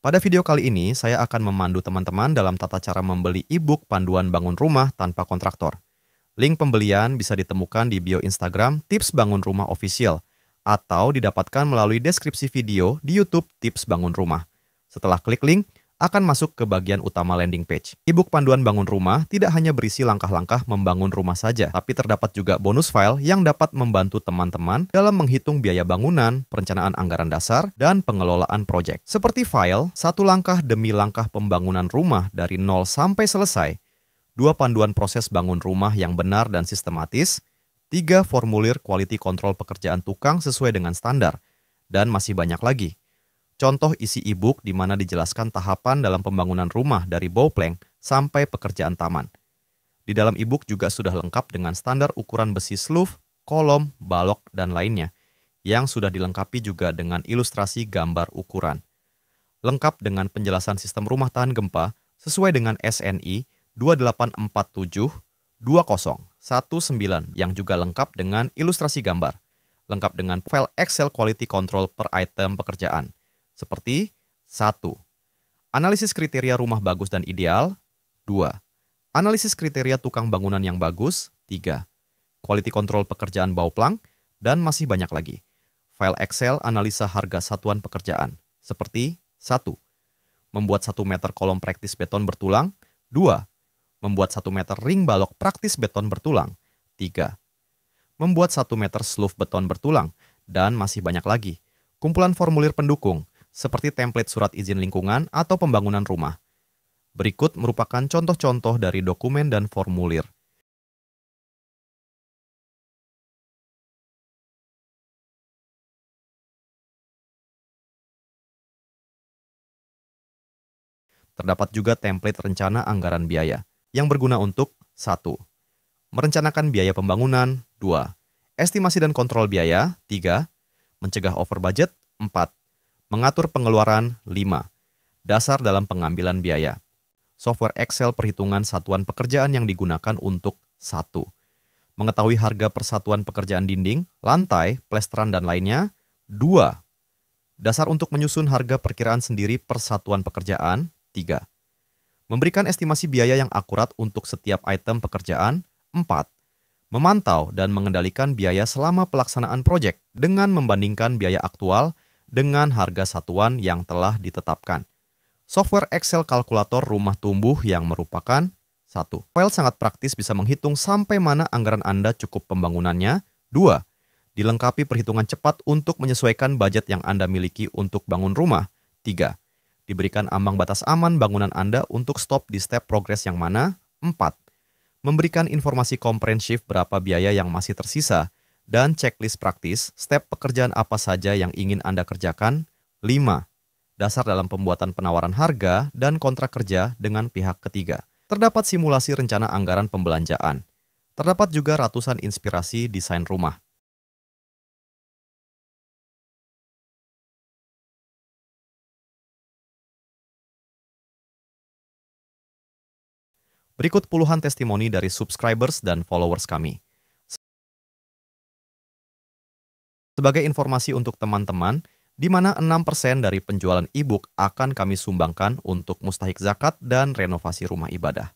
Pada video kali ini, saya akan memandu teman-teman dalam tata cara membeli e-book panduan bangun rumah tanpa kontraktor. Link pembelian bisa ditemukan di bio Instagram Tips Bangun Rumah Official atau didapatkan melalui deskripsi video di YouTube Tips Bangun Rumah. Setelah klik link, akan masuk ke bagian utama landing page. e panduan bangun rumah tidak hanya berisi langkah-langkah membangun rumah saja, tapi terdapat juga bonus file yang dapat membantu teman-teman dalam menghitung biaya bangunan, perencanaan anggaran dasar, dan pengelolaan proyek. Seperti file, satu langkah demi langkah pembangunan rumah dari nol sampai selesai, dua panduan proses bangun rumah yang benar dan sistematis, tiga formulir quality control pekerjaan tukang sesuai dengan standar, dan masih banyak lagi. Contoh isi e-book di mana dijelaskan tahapan dalam pembangunan rumah dari bowplank sampai pekerjaan taman. Di dalam e-book juga sudah lengkap dengan standar ukuran besi sloof, kolom, balok, dan lainnya, yang sudah dilengkapi juga dengan ilustrasi gambar ukuran. Lengkap dengan penjelasan sistem rumah tahan gempa sesuai dengan SNI 2847 2019 yang juga lengkap dengan ilustrasi gambar, lengkap dengan file Excel quality control per item pekerjaan. Seperti 1. Analisis kriteria rumah bagus dan ideal 2. Analisis kriteria tukang bangunan yang bagus 3. Quality control pekerjaan bau Bauplang dan masih banyak lagi. File Excel analisa harga satuan pekerjaan seperti 1. Membuat 1 meter kolom praktis beton bertulang 2. Membuat 1 meter ring balok praktis beton bertulang 3. Membuat 1 meter sloof beton bertulang dan masih banyak lagi. Kumpulan formulir pendukung seperti template surat izin lingkungan atau pembangunan rumah. Berikut merupakan contoh-contoh dari dokumen dan formulir. Terdapat juga template rencana anggaran biaya yang berguna untuk 1. Merencanakan biaya pembangunan 2. Estimasi dan kontrol biaya 3. Mencegah over budget 4 Mengatur pengeluaran 5. Dasar dalam pengambilan biaya. Software Excel perhitungan satuan pekerjaan yang digunakan untuk 1. Mengetahui harga persatuan pekerjaan dinding, lantai, plesteran dan lainnya. 2. Dasar untuk menyusun harga perkiraan sendiri persatuan pekerjaan. 3. Memberikan estimasi biaya yang akurat untuk setiap item pekerjaan. 4. Memantau dan mengendalikan biaya selama pelaksanaan proyek dengan membandingkan biaya aktual dengan harga satuan yang telah ditetapkan. Software Excel kalkulator rumah tumbuh yang merupakan satu File sangat praktis bisa menghitung sampai mana anggaran Anda cukup pembangunannya. 2. Dilengkapi perhitungan cepat untuk menyesuaikan budget yang Anda miliki untuk bangun rumah. 3. Diberikan ambang batas aman bangunan Anda untuk stop di step progres yang mana. 4. Memberikan informasi komprehensif berapa biaya yang masih tersisa dan checklist praktis step pekerjaan apa saja yang ingin Anda kerjakan. 5. Dasar dalam pembuatan penawaran harga dan kontrak kerja dengan pihak ketiga. Terdapat simulasi rencana anggaran pembelanjaan. Terdapat juga ratusan inspirasi desain rumah. Berikut puluhan testimoni dari subscribers dan followers kami. Sebagai informasi untuk teman-teman, di mana 6% dari penjualan e-book akan kami sumbangkan untuk mustahik zakat dan renovasi rumah ibadah.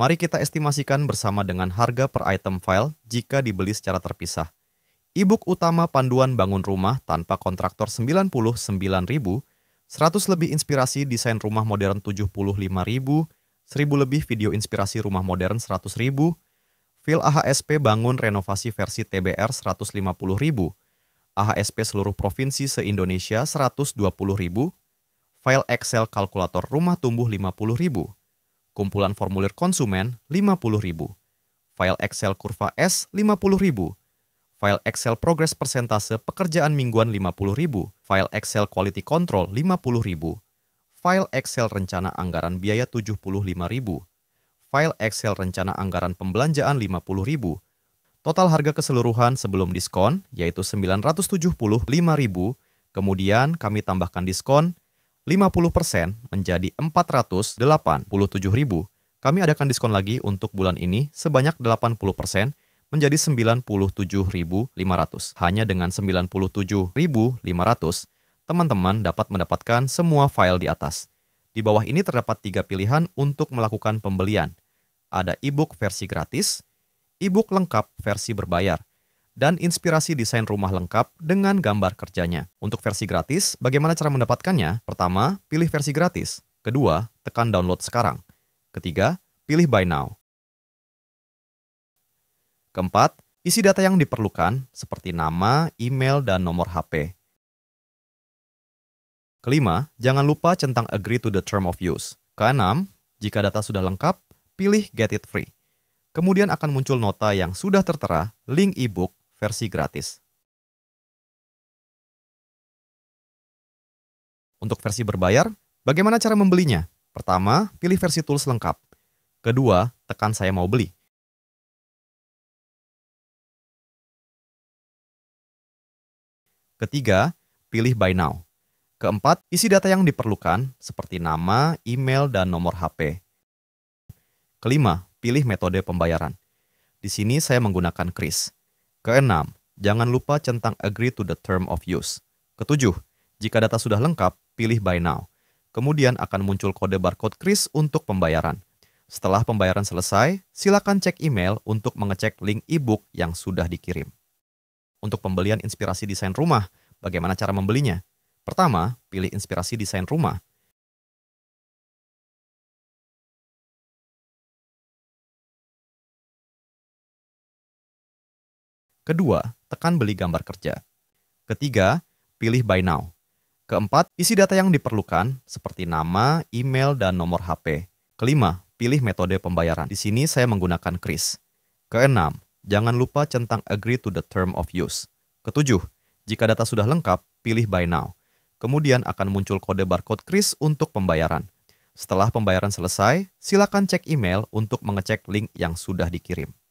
Mari kita estimasikan bersama dengan harga per item file jika dibeli secara terpisah. E-book utama panduan bangun rumah tanpa kontraktor 99.000, 100 lebih inspirasi desain rumah modern 75.000, 1000 lebih video inspirasi rumah modern 100.000, file AHSP bangun renovasi versi TBR 150.000, AHSP seluruh provinsi se-Indonesia 120.000, file Excel kalkulator rumah tumbuh 50.000, kumpulan formulir konsumen 50.000, file Excel kurva S 50.000, file Excel progres persentase pekerjaan mingguan 50.000, file Excel quality control 50.000, file Excel rencana anggaran biaya 75.000, file Excel rencana anggaran pembelanjaan 50.000, Total harga keseluruhan sebelum diskon yaitu 975.000, kemudian kami tambahkan diskon 50% menjadi 487.000. Kami adakan diskon lagi untuk bulan ini sebanyak 80% menjadi 97.500. Hanya dengan 97.500, teman-teman dapat mendapatkan semua file di atas. Di bawah ini terdapat tiga pilihan untuk melakukan pembelian. Ada e-book versi gratis, e-book lengkap versi berbayar, dan inspirasi desain rumah lengkap dengan gambar kerjanya. Untuk versi gratis, bagaimana cara mendapatkannya? Pertama, pilih versi gratis. Kedua, tekan download sekarang. Ketiga, pilih buy now. Keempat, isi data yang diperlukan seperti nama, email, dan nomor HP. Kelima, jangan lupa centang agree to the term of use. Keenam, jika data sudah lengkap, pilih get it free. Kemudian akan muncul nota yang sudah tertera link e-book versi gratis. Untuk versi berbayar, bagaimana cara membelinya? Pertama, pilih versi tools lengkap. Kedua, tekan saya mau beli. Ketiga, pilih buy now. Keempat, isi data yang diperlukan seperti nama, email, dan nomor HP. Kelima, pilih metode pembayaran. Di sini saya menggunakan Kris. Keenam, jangan lupa centang agree to the term of use. Ketujuh, jika data sudah lengkap, pilih buy now. Kemudian akan muncul kode barcode Kris untuk pembayaran. Setelah pembayaran selesai, silakan cek email untuk mengecek link e-book yang sudah dikirim. Untuk pembelian inspirasi desain rumah, bagaimana cara membelinya? Pertama, pilih inspirasi desain rumah Kedua, tekan beli gambar kerja. Ketiga, pilih buy now. Keempat, isi data yang diperlukan seperti nama, email, dan nomor HP. Kelima, pilih metode pembayaran. Di sini saya menggunakan Kris. Keenam, jangan lupa centang agree to the term of use. Ketujuh, jika data sudah lengkap, pilih buy now. Kemudian akan muncul kode barcode Kris untuk pembayaran. Setelah pembayaran selesai, silakan cek email untuk mengecek link yang sudah dikirim.